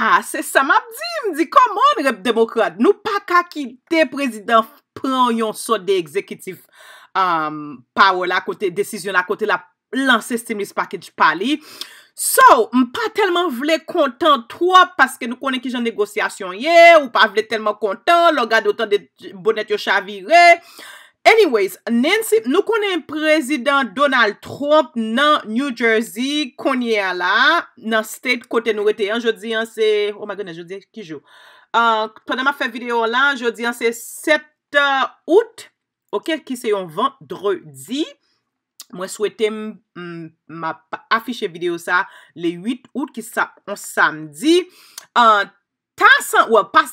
Ah, Se sa m ap di, m di komon rep demokrade, nou pa ka ki de prezident pren yon sot de ekzekitif euh, power la kote, desisyon la kote la lanse stimulus package pali. So, m pa telman vle kontan to, paske nou konen ki jan negosyasyon ye, m pa vle telman kontan, loga de otan de bonet yo chavire. Anyways, nensi, nou konen prezident Donald Trump nan New Jersey konye ala nan state kote nou ete. Anjou di anse, oh ma gane, anjou di anse, ki jou? Pwede ma fe video lan, anjou di anse, 7 out, okey, ki se yon vendredi. Mwen souwete ma afiche video sa le 8 out ki sa on samdi. Ok. T'assemble, wè, pas,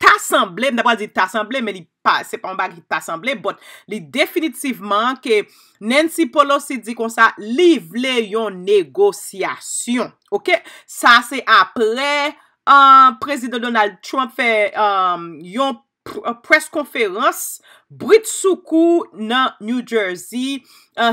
t'assemble, d'apwa di t'assemble, mè li pa, se pa mba ki t'assemble, bot li definitivman ke Nancy Pelosi di kon sa livle yon negosyasyon, ok? Sa se apre, euh, prezident Donald Trump fè yon euh, euh, pres konferans, Brit Soukou nan New Jersey,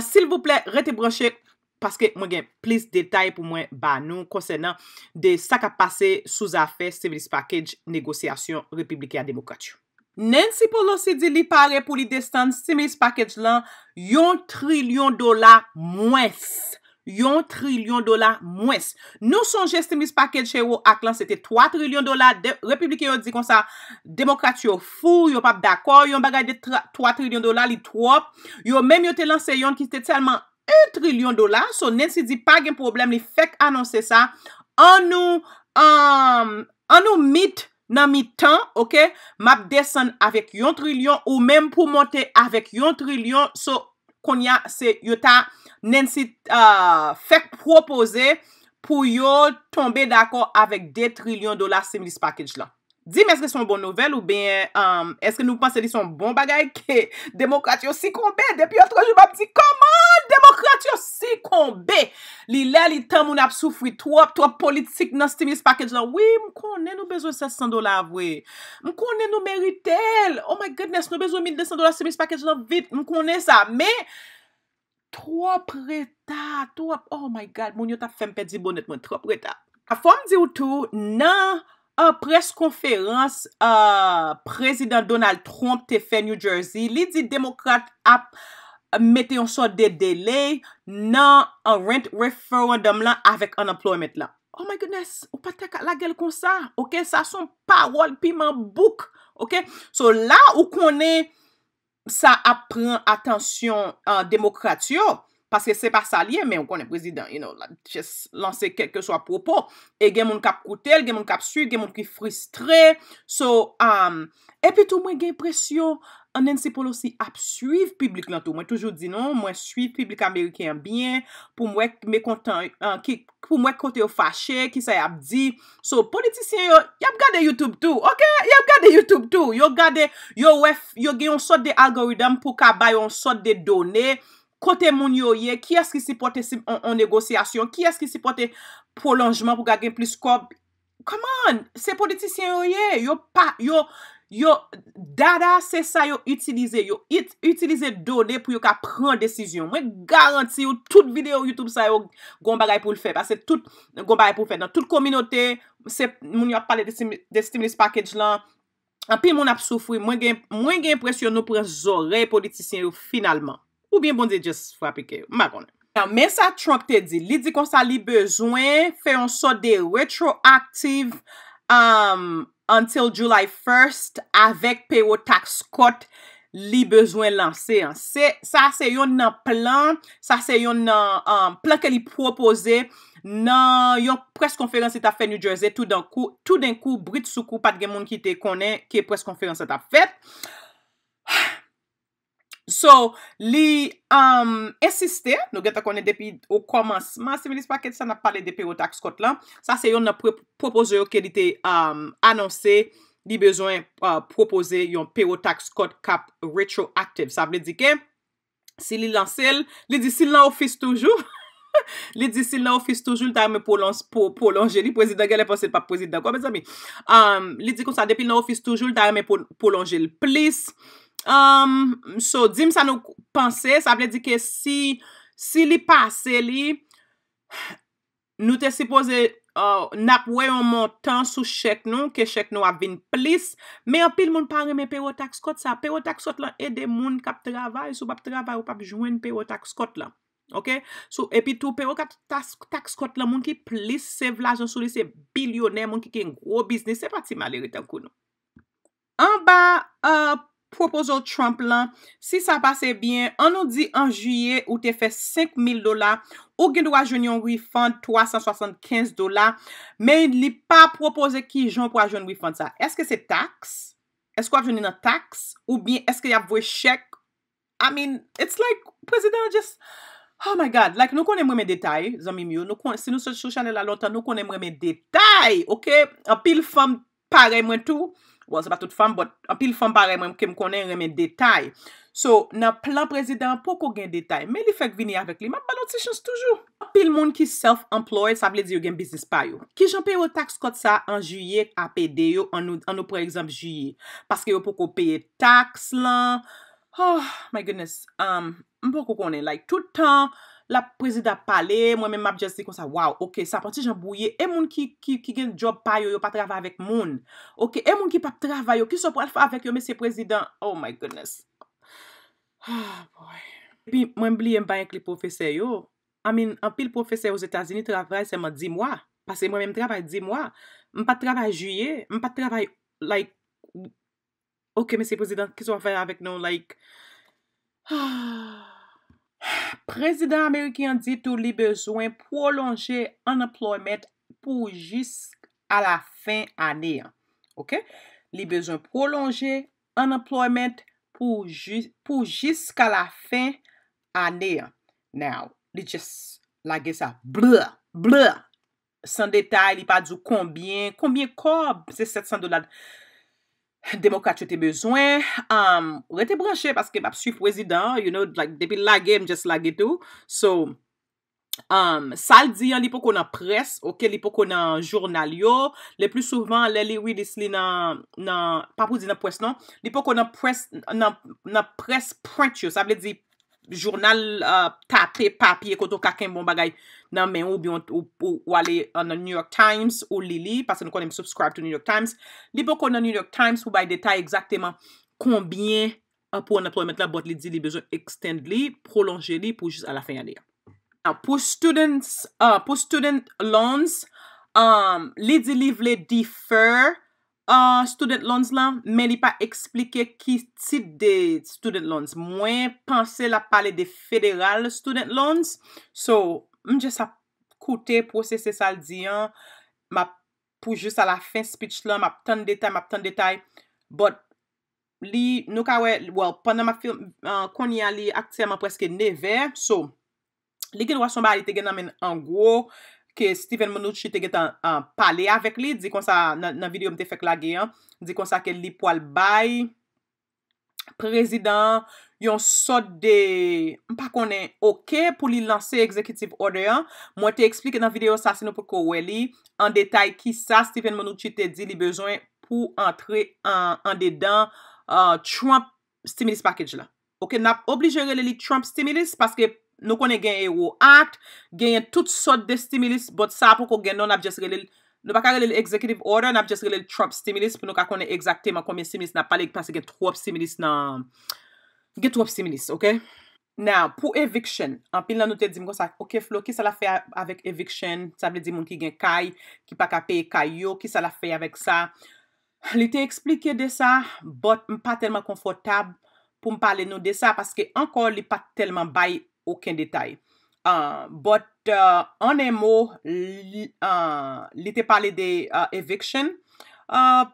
sil vople, rete broche k, Paske mwen gen plis detay pou mwen ba nou konsen nan de sa ka pase souzafe stimulus package negosyasyon republikan demokrat yo. Nensi pou lò si di li pare pou li destan stimulus package lan, yon trilyon dola mwens. Yon trilyon dola mwens. Nou sonje stimulus package yo ak lan sete 3 trilyon dola, republikan yo di konsa demokrat yo fou, yo pap d'akor, yon bagay de 3 trilyon dola li twop, yo menm yo te lanse yon ki sete salman akos. 1 trilyon dola, so nen si di pa gen problem li fek anonsen sa, an nou mit nan mitan, ok, map desen avek 1 trilyon ou men pou monte avek 1 trilyon, so kon ya se yo ta nen euh, si fek propose pou yo tombe dako avek 2 trilyon dola similis pakej la. Di men, eske son bon nouvel ou ben, um, eske nou panse li son bon bagay ke? Demokrat yo si konbe? Depi otro jume ap di, koman? Demokrat yo si konbe? Li la li tan moun ap soufwi, twop, twop politik nan stimulus package lan. Oui, mkone nou bezo 700 dolar avwe. Mkone nou merite el. Oh my goodness, nou bezo 1200 dolar stimulus package lan. Vit, mkone sa. Me, twop reta. Twop, oh my God, moun yo ta fem pedi bonet mwen, twop reta. A fwam di woutou, nan, A pres konferans, euh, prezident Donald Trump te fe New Jersey, li di demokrate ap mete yon sot de dele nan rent referendum la avek unemployment la. Oh my goodness, ou pa te ka la gel kon sa? Ok, sa son parol pi man bouk. Ok, so la ou konen sa ap pren atensyon demokratsyo, Paske se pa sa liye men ou konen prezident, you know, lanse kek ke so apropo. E gen moun kap koutel, gen moun kap su, gen moun ki fristre. So, um, e pi tou mwen gen presyon anensi polosi ap suiv publik lan tou. Mwen toujou di non, mwen suiv publik Ameriken byen pou mwen kote yo fache, ki say ap di. So, politisyen yo, yap gade YouTube tou, ok? Yap gade YouTube tou. Yo gade, yo wef, yo gen yon sot de algoridam pou ka bay yon sot de doney. Kote moun yo ye, ki as ki si pote en negosyasyon? Ki as ki si pote prolonjman pou gagen plus kob? Come on, se politisyen yo ye, yo data se sa yo itilize, yo itilize dode pou yo ka pren desisyon. Mwen garanti yo, tout videyo YouTube sa yo gomba gay pou l fe, bas se tout gomba gay pou l fe, nan tout kominote, moun yo ap pale de stimulus package lan, an pi moun ap soufri, mwen gen presyon nou prezore politisyen yo finalman. Ou bin bon de jes fwa apike yo? Ma konen. Men sa tronk te di. Li di kon sa li bezwen feyon so de retroactive um, until July 1st avek peyo tax court li bezwen lansen. Sa se yon nan plan sa se yon nan um, plan ke li propose nan yon pres konferensi ta fe New Jersey tout den kou brit sou kou pat gen moun ki te konen ki pres konferensi ta fet. So, li esiste, um, nou geta konen depi ou komanseman, si menis pa ket sa nan pale de peyo tax kot lan, sa se yon nan propose yo ke li te um, anonse, li bezoen uh, propose yon peyo tax kot kap retroactive. Sa vle di ke, si li lanse el, li di sil nan ofis toujou, li di sil nan ofis toujou, ta yon men pou longe li, prezida gè, le ponsel pa prezida gò, bezami. Um, li di kon sa depi nan ofis toujou, ta yon men pou longe li plis, Um, so, di msa nou pense, sa vle di ke si li pase li, nou te sipoze uh, nap wey an montan sou chek nou, ke chek nou avin plis. Me apil moun pareme perotak skot sa, perotak skot lan ede moun kap travay, sou pap travay ou pap jwen perotak skot lan. Ok? So, epi tou perotak skot lan, moun ki plis, se vlajansou li se bilioner, moun ki ki en gro biznis, se pati maleri tankou nou. An ba, eee... Uh, Proposo Trump lan, si sa pase bien, an nou di an juye ou te fe 5.000 dola, ou gen do ajon yon refund 375 dola, men li pa propose ki jan pou ajon yon refund sa. Eske se tax? Esko ajon yon tax? Ou bien eske ya vwe shek? I mean, it's like president just, oh my god like nou konen mwen men detay, zan mi myo si nou se chanel a lotan, nou konen mwen men detay, ok? An pil fam pare mwen tou, apil fon pa remen kem konen remen detay so nan plan prezident poko gen detay me li fek vini avek li apil moun ki self-employed sa vle di yo gen biznis pa yo ki janpe yo tax kot sa an juye apede yo an nou prezamp juye paske yo poko peye tax lan oh my goodness mpoko um, konen like toutan La prezida pale, mwen men map jaz di kon sa, waw, ok, sapanti jan bouye, e moun ki gen job pa yo, yo pa travay avèk moun. Ok, e moun ki pap travay yo, ki so pral fè avèk yo, mese prezidant. Oh my goodness. Ah, boy. E pi, mwen bli yon bayen ki li profese yo. Amin, an pi li profese yo zetazini travay, seman di mwa. Pase mwen men travay di mwa. Mwen pa travay juye, mwen pa travay, like, ok, mese prezidant, ki so avèk nou, like, ah, boy. Prezident Amerikan dit ou li bezwen prolonje unemployment pou jisk a la fin aneyan. Ok? Li bezwen prolonje unemployment pou jisk a la fin aneyan. Now, li just lage sa. Bluh! Bluh! San detay li pa di ou konbyen. Konbyen kor? Se 700 dolad... demokat yo te bezwen, ou um, rete branche, paske pap suif wezi dan, you know, like, depi lagem, jes lage tou, so, sal um, diyan, li pou konan pres, ok, li pou konan jurnal yo, le plus souvan, le li widis li nan, nan, papou di nan pres nan, li pou konan pres, nan, nan pres prent yo, sa vle di, jounal euh, tape, papye, koto kaken bon bagay nan men ou wale anan New York Times ou li li, pase nou konen msubscribe to New York Times. Li pou konen New York Times pou bay detay ekzakteman konbien pou anan pwoy met la bot li di li bezon extend li, prolonje li pou jiz ala fey ane ya. A euh, pou student loans, euh, li di li vle defer, student loans lan, men li pa explike ki tit de student loans. Mwen panse la pale de federal student loans. So, mwen jes sa kote, prosesse sa al diyan, pou jes sa la fin speech lan, map tan detay, map tan detay. But, li nou ka we, well, pandan ma film, konya li akterman preske neve, so, li genwa somba li te gen namen an gou, ke Steven Mnouchi te get an pale avek li, di kon sa nan videyo mte fek lage an, di kon sa ke li po albay, prezident, yon sot de, mpa konen okey pou li lanse ekzekitiv ode an, mwen te eksplike nan videyo sa sinopo kowe li, an detay ki sa Steven Mnouchi te di li bezwen pou antre an dedan Trump stimulus package la. Ok, nap oblijere li Trump stimulus, paske prezident, Nou konen gen EWO Act, genye tout sot de stimulus, bot sa pou kon gen nou nap jesre li, nou pa ka gen li li executive order, nap jesre li li Trump stimulus, pou nou ka konen egzakte man konmen stimulus, nap pale yik pase gen Trump stimulus nan, gen Trump stimulus, ok? Now, pou eviction, anpil nan nou te di mgo sa, ok Flo, ki sa la fe avik eviction? Sa vle di moun ki gen kay, ki pa ka pe kay yo, ki sa la fe avik sa? Li te eksplike de sa, bot mpa telman konfortab, pou mpale nou de sa, paske ankol li pa telman baye, ouken detay. Euh, but, ane euh, mo, euh, li te pale de eviction,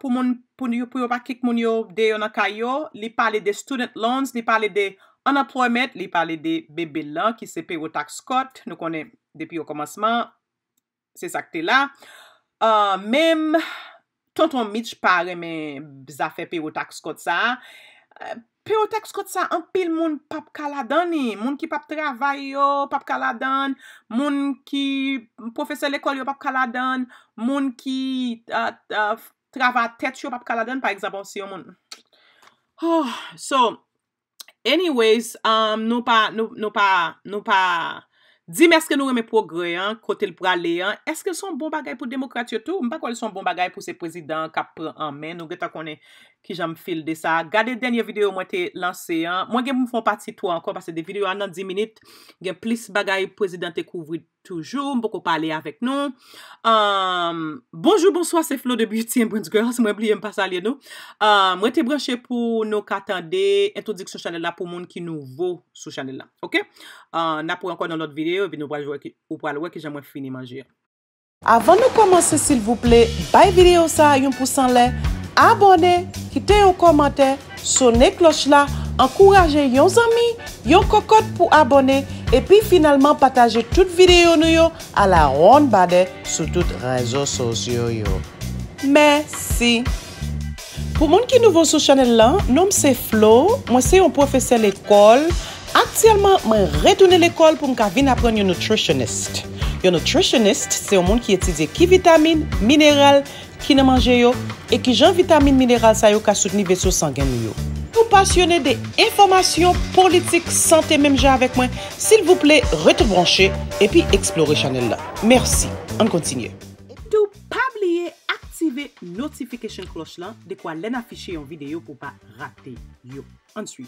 pou moun, pou yo pakik moun yo de yon akayo, li pale de student loans, li pale de unemployment, li pale de bebe lan ki se pe ou tak skot, nou konen depi yo komanseman, se sakte la. Mem, tonton Mitch pare men, za fe pe ou tak skot sa, e, Pe ou teks kout sa anpil moun pap kaladan e. Moun ki pap travay yo, pap kaladan. Moun ki profesele ekol yo, pap kaladan. Moun ki travat tèt yo, pap kaladan. Pa egzabonsi yo moun. Oh, so, anyways, um, nou pa... Dime eske nou reme progre an, kote l prale an. Eske son bon bagay pou demokrat yo tou? Mpa kwa son bon bagay pou se prezident kap pran an men. Nou geta konen ki jan mfil de sa. Gade denye video mwen te lanse an. Mwen gen mfon pati tou an kon, parce de video an nan 10 minute, gen plis bagay prezident te kouvri. Toujou, mpoko pale avek nou. Um, Bonjou, bonsoa, se Flo de Beauty and Brands Girls. Mwen pli yon pasalye nou. Um, mwen te branche pou nou kata de entodik sou chanel la pou moun ki nou vou sou chanel la. Ok? Um, na pou ankon nan lot videyo, vi nou pral wè ki jèm wè fini manjir. Avan nou komanse sil vouple, bay videyo sa yon pousan le. abonè, hitè yon komantè, sounè kloch la, ankouraje yon zami, yon kokot pou abonè, epi finalman pataje tout videyo nou yo ala ron bade sou tout rezo sosyo yo. Mèsi! Pou moun ki nouvo sou chanel lan, nom se Flo, mwen se yon profese l'ekol, aktialman mwen retounè l'ekol pou mka vin apren yon nutritionist. Yon nutritionist se yon moun ki etide ki vitamine, mineral, ki ne manje yo, e ki jan vitamine mineral sa yo ka soutni veso sangen mi yo. Nou pasyonne de informasyon politik, sante menmje avek mwen, sil vouple ret vranche, e pi explore chanel la. Mersi, an kontinye. Nou pabliye aktive notifikasyon klos lan de kwa len afishe yon video pou pa rate yo. Answi.